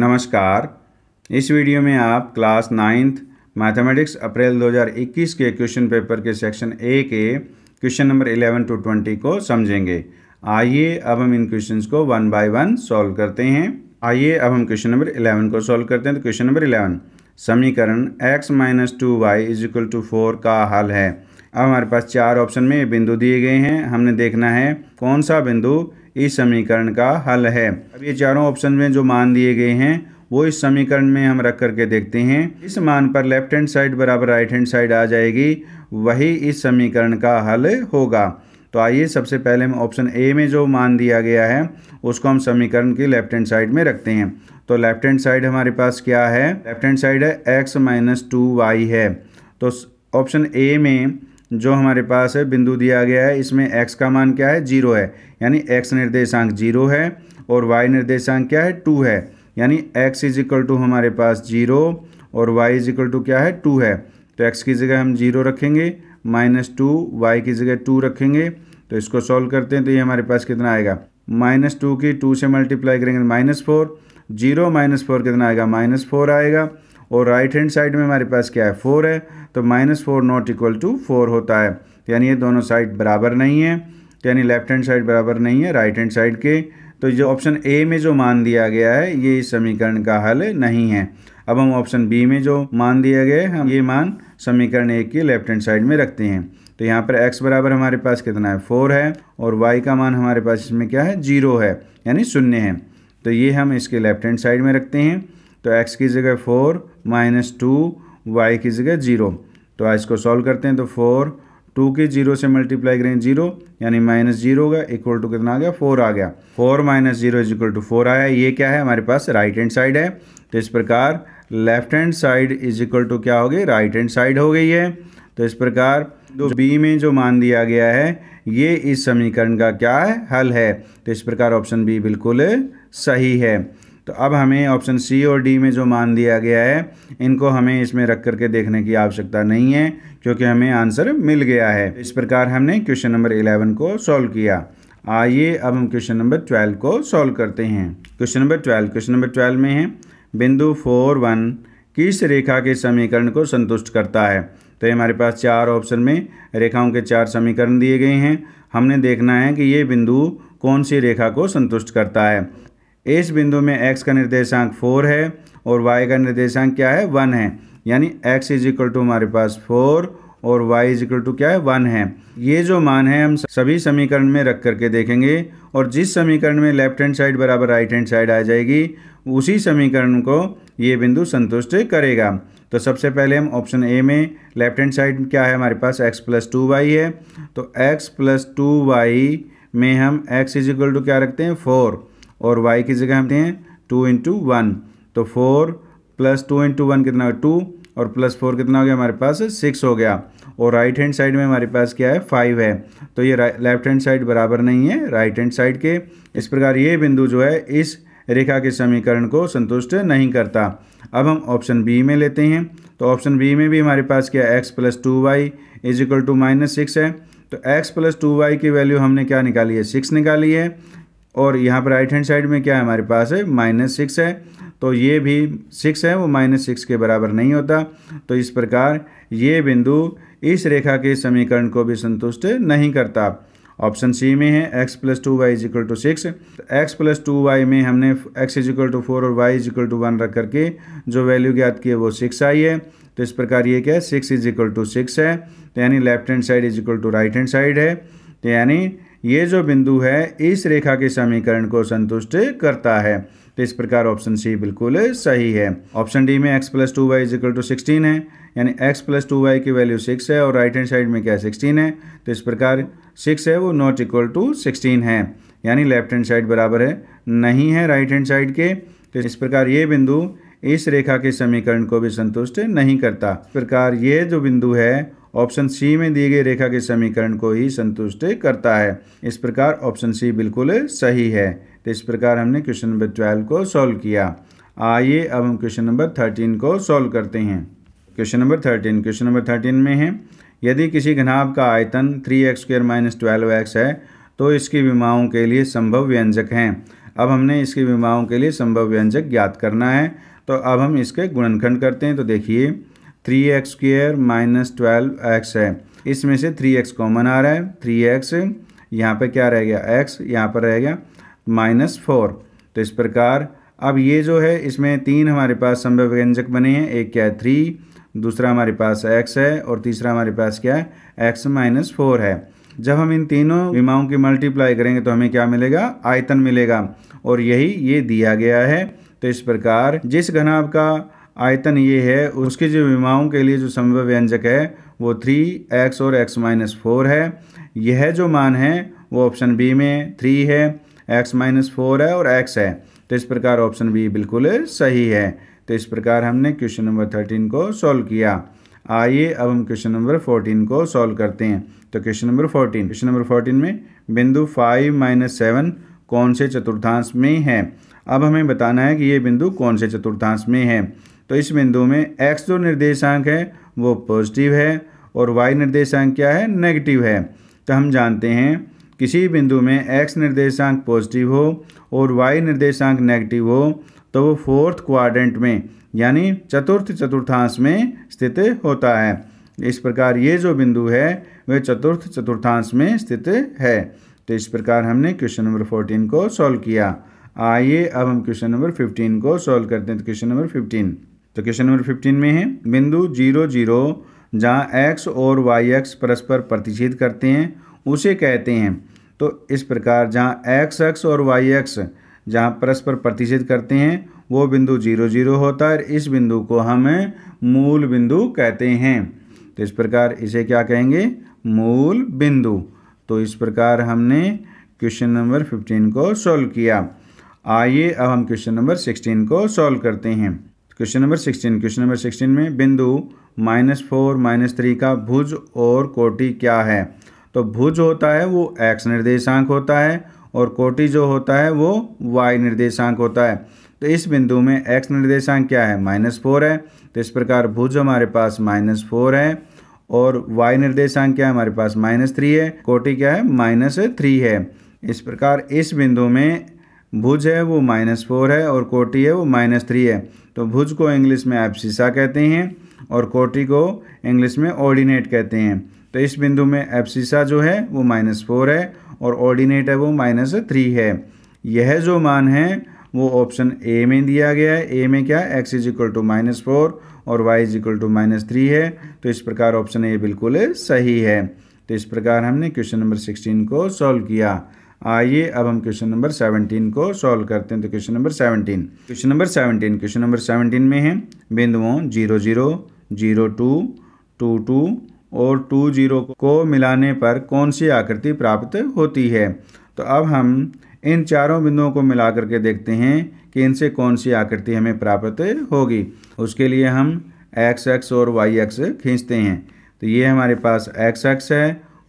नमस्कार इस वीडियो में आप क्लास नाइन्थ मैथमेटिक्स अप्रैल 2021 के क्वेश्चन पेपर के सेक्शन ए के क्वेश्चन नंबर 11 टू 20 को समझेंगे आइए अब हम इन क्वेश्चंस को वन बाय वन सॉल्व करते हैं आइए अब हम क्वेश्चन नंबर 11 को सॉल्व करते हैं तो क्वेश्चन नंबर 11 समीकरण x minus two y is equal to four का हल है अब हमारे पास चार ऑप्शन में बिंदु दिए गए हैं हमने देखना है कौन सा बिंदु इस समीकरण का हल है अब ये चारों ऑप्शन में जो मान दिए गए हैं वो इस समीकरण में हम रख करके देखते हैं इस मान पर लेफ्ट हैंड साइड बराबर राइट हैंड साइड आ जाएगी वही इस समीकरण का हल होगा तो आइए सबसे पहले हम ऑप्शन ए में जो मान दिया गया है उसको हम समीकरण के लेफ्ट हैंड साइड में रखते हैं तो लेफ्ट हैंड साइड हमारे पास क्या है लेफ्ट हैंड साइड है एक्स माइनस टू वाई है तो ऑप्शन ए में जो हमारे पास है बिंदु दिया गया है इसमें एक्स का मान क्या है जीरो है यानी एक्स निर्देशांक जीरो है और वाई निर्देशांक क्या है टू है यानी एक्स इज इक्वल टू हमारे पास जीरो और वाई इज इक्वल टू क्या है टू है तो एक्स की जगह हम जीरो रखेंगे माइनस टू वाई की जगह टू रखेंगे तो इसको सॉल्व करते हैं तो ये हमारे पास कितना आएगा माइनस टू की टू से मल्टीप्लाई करेंगे तो minus four zero minus four कितना आएगा माइनस फोर आएगा और राइट हैंड साइड में हमारे पास क्या है फोर है तो minus four not equal to four होता है यानी ये दोनों साइड बराबर नहीं है यानी लेफ्ट हैंड साइड बराबर नहीं है राइट हैंड साइड के तो जो ऑप्शन ए में जो मान दिया गया है ये इस समीकरण का हल नहीं है अब हम ऑप्शन बी में जो मान दिया गया है हम ये मान समीकरण ए के लेफ्ट हैंड साइड में रखते हैं तो यहाँ पर x बराबर हमारे पास कितना है फोर है और y का मान हमारे पास इसमें क्या है जीरो है यानी शून्य है तो ये हम इसके लेफ्ट हैंड साइड में रखते हैं तो x की जगह फोर माइनस टू वाई की जगह जीरो तो आज इसको सॉल्व करते हैं तो फोर टू की जीरो से मल्टीप्लाई करें जीरो यानी माइनस जीरो होगा इक्वल टू कितना आ गया फोर आ गया four minus zero is equal to four आया ये क्या है हमारे पास राइट हैंड साइड है तो इस प्रकार left hand side is equal to क्या हो गई राइट हैंड साइड हो गई है तो इस प्रकार जो बी में जो मान दिया गया है ये इस समीकरण का क्या है हल है तो इस प्रकार ऑप्शन बी बिल्कुल सही है तो अब हमें ऑप्शन सी और डी में जो मान दिया गया है इनको हमें इसमें रख करके देखने की आवश्यकता नहीं है क्योंकि हमें आंसर मिल गया है इस प्रकार हमने क्वेश्चन नंबर इलेवन को सॉल्व किया आइए अब हम क्वेश्चन नंबर ट्वेल्व को सॉल्व करते हैं question number twelve question number twelve में है बिंदु फोर वन किस रेखा के समीकरण को संतुष्ट करता है तो ये हमारे पास चार ऑप्शन में रेखाओं के चार समीकरण दिए गए हैं हमने देखना है कि ये बिंदु कौन सी रेखा को संतुष्ट करता है इस बिंदु में x का निर्देशांक फोर है और y का निर्देशांक क्या है वन है यानी x इज इक्वल टू हमारे पास फोर और y इज इक्वल टू क्या है वन है ये जो मान है हम सभी समीकरण में रख करके देखेंगे और जिस समीकरण में लेफ्ट हैंड साइड बराबर राइट हैंड साइड आ जाएगी उसी समीकरण को ये बिंदु संतुष्ट करेगा तो सबसे पहले हम ऑप्शन ए में लेफ्ट हैंड साइड क्या है हमारे पास x प्लस टू वाई है तो x प्लस टू वाई में हम x इज इक्वल टू क्या रखते हैं फोर और वाई की जगह हम दें हैं टू इंटू वन तो four plus two into one कितना हो टू और प्लस फोर कितना हो गया हमारे पास सिक्स हो गया और राइट हैंड साइड में हमारे पास क्या है फाइव है तो ये लेफ्ट हैंड साइड बराबर नहीं है राइट हैंड साइड के इस प्रकार ये बिंदु जो है इस रेखा के समीकरण को संतुष्ट नहीं करता अब हम ऑप्शन बी में लेते हैं तो ऑप्शन बी में भी हमारे पास क्या x plus two y is equal to minus six है तो एक्स प्लस टू वाई की वैल्यू हमने क्या निकाली है सिक्स निकाली है और यहाँ पर राइट हैंड साइड में क्या है हमारे पास है माइनस सिक्स है तो ये भी सिक्स है वो माइनस सिक्स के बराबर नहीं होता तो इस प्रकार ये बिंदु इस रेखा के समीकरण को भी संतुष्ट नहीं करता ऑप्शन सी में है x plus two y is equal to six x plus two y में हमने x इजिकल टू फोर और y इजिकल टू वन रख करके जो वैल्यू ज्ञात की है वो सिक्स आई है तो इस प्रकार ये क्या है six is equal to six है तो यानी left hand side is equal to right hand side है तो यानी ये जो बिंदु है इस रेखा के समीकरण को संतुष्ट करता है तो इस प्रकार ऑप्शन सी बिल्कुल सही है ऑप्शन डी में x plus two y is equal to sixteen है यानी एक्स प्लस टू वाई की वैल्यू सिक्स है और राइट हैंड साइड में क्या सिक्सटीन है तो इस प्रकार सिक्स है वो नॉट इक्वल टू सिक्सटीन है यानी लेफ्ट हैंड साइड बराबर है नहीं है राइट हैंड साइड के तो इस प्रकार ये बिंदु इस रेखा के समीकरण को भी संतुष्ट नहीं करता इस प्रकार ये जो बिंदु है ऑप्शन सी में दिए गए रेखा के समीकरण को ही संतुष्ट करता है इस प्रकार ऑप्शन सी बिल्कुल सही है तो इस प्रकार हमने क्वेश्चन नंबर ट्वेल्व को सॉल्व किया आइए अब हम क्वेश्चन नंबर थर्टीन को सॉल्व करते हैं question number thirteen question number thirteen में है यदि किसी घनाभ का आयतन three x square minus twelve x है तो इसकी विमाओं के लिए संभव व्यंजक हैं अब हमने इसकी विमाओं के लिए संभव व्यंजक ज्ञात करना है तो अब हम इसके गुणनखंड करते हैं तो देखिए three x square minus twelve x है इसमें से थ्री एक्स कॉमन आ रहा है थ्री एक्स यहाँ पर क्या रह गया एक्स यहाँ पर रह गया माइनस फोर तो इस प्रकार अब ये जो है इसमें तीन हमारे पास संभव व्यंजक बने हैं एक क्या है थ्री दूसरा हमारे पास एक्स है और तीसरा हमारे पास क्या है एक्स माइनस फोर है जब हम इन तीनों विमाओं की मल्टीप्लाई करेंगे तो हमें क्या मिलेगा आयतन मिलेगा और यही ये दिया गया है तो इस प्रकार जिस घनाभ का आयतन ये है उसकी जो विमाओं के लिए जो संभव व्यंजक है वो थ्री एक्स और एक्स माइनस फोर है यह जो मान है वो ऑप्शन बी में थ्री है एक्स माइनस फोर है और एक्स है तो इस प्रकार ऑप्शन बी बिल्कुल सही है तो इस प्रकार हमने क्वेश्चन नंबर थर्टीन को सॉल्व किया आइए अब हम क्वेश्चन नंबर फोर्टीन को सॉल्व करते हैं तो question number fourteen question number fourteen में बिंदु फाइव माइनस सेवन कौन से चतुर्थांश में है अब हमें बताना है कि ये बिंदु कौन से चतुर्थांश में है तो इस बिंदु में एक्स जो निर्देशांक है वो पॉजिटिव है और वाई निर्देशांक क्या है नेगेटिव है तो हम जानते हैं किसी बिंदु में एक्स निर्देशांक पॉजिटिव हो और वाई निर्देशांक नेगेटिव हो तो वो फोर्थ क्वाड्रेंट में यानी चतुर्थ चतुर्थांश में स्थित होता है इस प्रकार ये जो बिंदु है वह चतुर्थ चतुर्थांश में स्थित है तो इस प्रकार हमने क्वेश्चन नंबर फोर्टीन को सॉल्व किया आइए अब हम क्वेश्चन नंबर फिफ्टीन को सॉल्व करते हैं तो क्वेश्चन नंबर फिफ्टीन तो क्वेश्चन नंबर फिफ्टीन में है बिंदु जीरो जीरो जहाँ एक्स और वाई एक्स परस्पर प्रतिषेध करते हैं उसे कहते हैं तो इस प्रकार जहाँ एक्स एक्स और वाई एक्स जहाँ परस्पर प्रतिषेध करते हैं वो बिंदु जीरो जीरो होता है इस बिंदु को हम मूल बिंदु कहते हैं तो इस प्रकार इसे क्या कहेंगे मूल बिंदु तो इस प्रकार हमने क्वेश्चन नंबर फिफ्टीन को सॉल्व किया आइए अब हम क्वेश्चन नंबर सिक्सटीन को सॉल्व करते हैं तो question number sixteen question number sixteen में बिंदु माइनस फोर माइनस थ्री का भुज और कोटि क्या है तो भुज होता है वो एक्स निर्देशांक होता है और कोटि जो होता है वो वाई निर्देशांक होता है तो इस बिंदु में एक्स निर्देशांक क्या है माइनस फोर है तो इस प्रकार भुज हमारे पास माइनस फोर है और वाई निर्देशांक क्या है हमारे पास माइनस थ्री है कोटि क्या है माइनस थ्री है इस प्रकार इस बिंदु में भुज है वो माइनस फोर है और कोटी है वो माइनस थ्री है तो भुज को इंग्लिश में सीसा कहते हैं और कोटी को इंग्लिश में ऑर्डिनेट कहते हैं तो इस बिंदु में एप्सिसा जो है वो माइनस फोर है और ऑर्डिनेट है वो माइनस थ्री है यह जो मान है वो ऑप्शन ए में दिया गया है ए में क्या x is equal to minus four और y is equal to minus three है तो इस प्रकार ऑप्शन ए बिल्कुल सही है तो इस प्रकार हमने क्वेश्चन नंबर सिक्सटीन को सॉल्व किया आइए अब हम क्वेश्चन नंबर सेवनटीन को सॉल्व करते हैं तो question number seventeen question number seventeen question number seventeen में है बिंदुओं zero zero zero two two two और टू जीरो को मिलाने पर कौन सी आकृति प्राप्त होती है तो अब हम इन चारों बिंदुओं को मिला करके देखते हैं कि इनसे कौन सी आकृति हमें प्राप्त होगी उसके लिए हम एक्स एक्स और वाई एक्स खींचते हैं तो ये हमारे पास एक्स एक्स है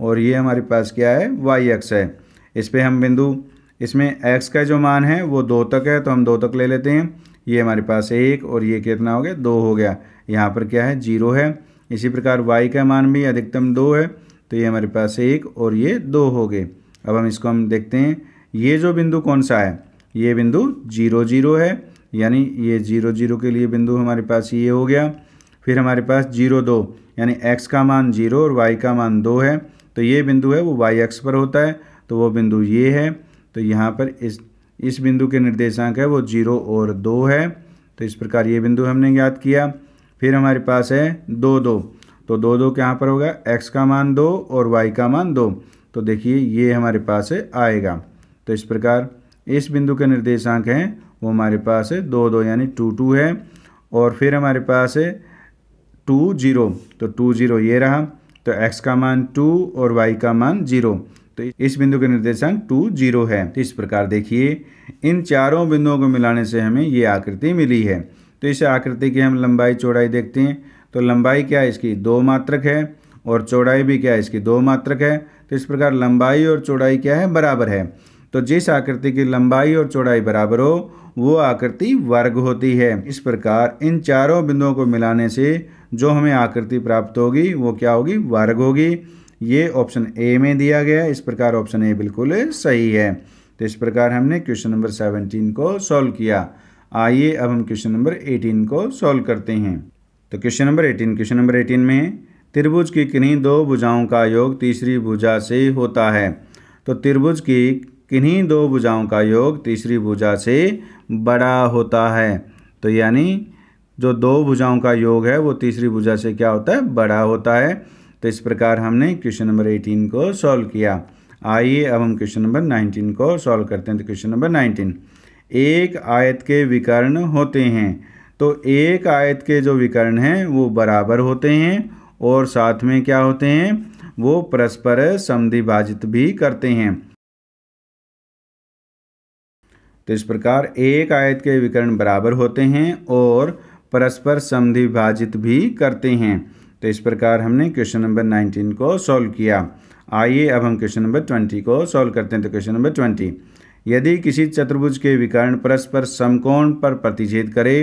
और ये हमारे पास क्या है वाई एक्स है इस पर हम बिंदु इसमें एक्स का जो मान है वो दो तक है तो हम दो तक ले लेते हैं ये हमारे पास एक और ये कितना हो गया दो हो गया यहाँ पर क्या है जीरो है इसी प्रकार वाई का मान भी अधिकतम दो है तो ये हमारे पास एक और ये दो हो गए अब हम इसको हम देखते हैं ये जो बिंदु कौन सा है ये बिंदु जीरो जीरो है यानी ये जीरो जीरो के लिए बिंदु हमारे पास ये हो गया फिर हमारे पास जीरो दो यानी एक्स का मान जीरो और वाई का मान दो है तो ये बिंदु है वो वाई एक्स पर होता है तो वो बिंदु ये है तो यहाँ पर इस इस बिंदु के निर्देशांक है वो जीरो और दो है तो इस प्रकार ये बिंदु हमने ज्ञात किया फिर हमारे पास है दो दो तो दो दो के यहाँ पर होगा एक्स का मान दो और वाई का मान दो तो देखिए ये हमारे पास आएगा तो इस प्रकार इस बिंदु के निर्देशांक हैं वो हमारे पास है दो दो यानी टू टू है और फिर हमारे पास है टू जीरो तो टू जीरो ये रहा तो एक्स का मान टू और वाई का मान जीरो तो इस बिंदु का निर्देशांक टू जीरो है तो इस प्रकार देखिए इन चारों बिंदुओं को मिलाने से हमें ये आकृति मिली है तो इस आकृति की हम लंबाई चौड़ाई देखते हैं तो लंबाई क्या है इसकी दो मात्रक है और चौड़ाई भी क्या है इसकी दो मात्रक है तो इस प्रकार लंबाई और चौड़ाई क्या है बराबर है तो जिस आकृति की लंबाई और चौड़ाई बराबर हो वो आकृति वर्ग होती है इस प्रकार इन चारों बिंदुओं को मिलाने से जो हमें आकृति प्राप्त होगी वो क्या होगी वर्ग होगी ये ऑप्शन ए में दिया गया है इस प्रकार ऑप्शन ए बिल्कुल सही है तो इस प्रकार हमने क्वेश्चन नंबर सेवनटीन को सॉल्व किया आइए अब हम क्वेश्चन नंबर एटीन को सॉल्व करते हैं तो question number eighteen question number eighteen में त्रिभुज की किन्हीं दो भुजाओं का योग तीसरी भुजा से होता है तो त्रिभुज की किन्हीं दो भुजाओं का योग तीसरी भुजा से बड़ा होता है तो यानी जो दो भुजाओं का योग है वो तीसरी भुजा से क्या होता है बड़ा होता है तो इस प्रकार हमने क्वेश्चन नंबर एटीन को सॉल्व किया आइए अब हम क्वेश्चन नंबर नाइनटीन को सॉल्व करते हैं तो क्वेश्चन नंबर नाइनटीन एक आयत के विकर्ण होते हैं तो एक आयत के जो विकर्ण हैं वो बराबर होते हैं और साथ में क्या होते हैं वो परस्पर समधिभाजित भी करते हैं तो इस प्रकार एक आयत के विकर्ण बराबर होते हैं और परस्पर समधिभाजित भी करते हैं तो इस प्रकार हमने क्वेश्चन नंबर नाइनटीन को सॉल्व किया आइए अब हम क्वेश्चन नंबर ट्वेंटी को सॉल्व करते हैं तो क्वेश्चन नंबर ट्वेंटी यदि किसी चतुर्भुज के विकर्ण परस्पर समकोण पर प्रतिच्छेद करे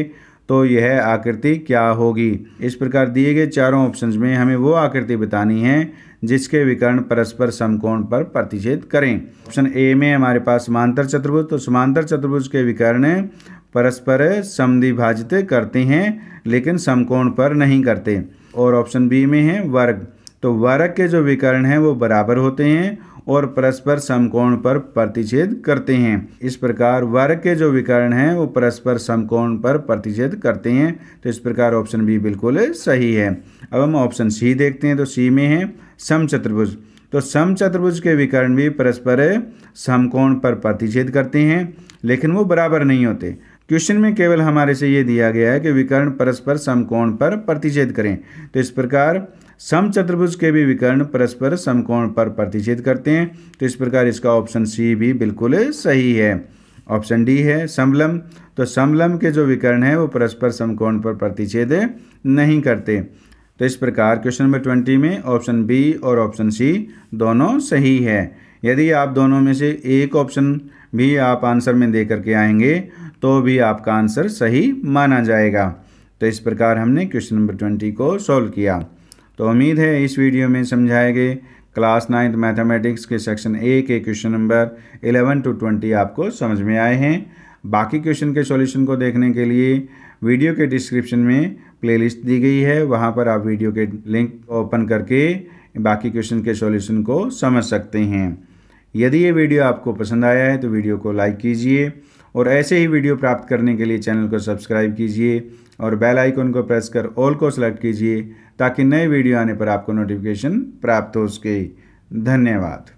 तो यह आकृति क्या होगी इस प्रकार दिए गए चारों ऑप्शन में हमें वो आकृति बतानी है जिसके विकर्ण परस्पर समकोण पर प्रतिच्छेद करें ऑप्शन ए में हमारे पास समांतर चतुर्भुज तो समांतर चतुर्भुज के विकर्ण परस्पर समधिभाजित करते हैं लेकिन समकोण पर नहीं करते और ऑप्शन बी में है वर्ग तो वर्ग के जो विकर्ण हैं वो बराबर होते हैं और परस्पर समकोण पर प्रतिच्छेद करते हैं इस प्रकार वर्ग के जो विकर्ण हैं वो परस्पर समकोण पर प्रतिच्छेद करते हैं तो इस प्रकार ऑप्शन बी बिल्कुल सही है अब हम ऑप्शन सी देखते हैं तो सी में है समचतुर्भुज तो समचतुर्भुज के विकर्ण भी परस्पर समकोण पर प्रतिच्छेद करते हैं लेकिन वो बराबर नहीं होते क्वेश्चन में केवल हमारे से ये दिया गया है कि विकर्ण परस्पर समकोण पर प्रतिच्छेद करें तो इस प्रकार सम चतुर्भुज के भी विकर्ण परस्पर समकोण पर प्रतिच्छेद करते हैं तो इस प्रकार इसका ऑप्शन सी भी बिल्कुल सही है ऑप्शन डी है समलम तो समलम के जो विकर्ण है वो परस्पर समकोण पर प्रतिच्छेद नहीं करते तो इस प्रकार क्वेश्चन नंबर ट्वेंटी में ऑप्शन बी और ऑप्शन सी दोनों सही है यदि आप दोनों में से एक ऑप्शन भी आप आंसर में दे करके आएंगे तो भी आपका आंसर सही माना जाएगा तो इस प्रकार हमने क्वेश्चन नंबर ट्वेंटी को सॉल्व किया तो उम्मीद है इस वीडियो में समझाए गए क्लास नाइन्थ मैथमेटिक्स के सेक्शन ए के question number eleven to twenty आपको समझ में आए हैं बाकी क्वेश्चन के सॉल्यूशन को देखने के लिए वीडियो के डिस्क्रिप्शन में प्लेलिस्ट दी गई है वहाँ पर आप वीडियो के लिंक ओपन करके बाकी क्वेश्चन के सॉल्यूशन को समझ सकते हैं यदि ये वीडियो आपको पसंद आया है तो वीडियो को लाइक कीजिए और ऐसे ही वीडियो प्राप्त करने के लिए चैनल को सब्सक्राइब कीजिए और बेल आइकन को प्रेस कर ऑल को सेलेक्ट कीजिए ताकि नए वीडियो आने पर आपको नोटिफिकेशन प्राप्त हो सके धन्यवाद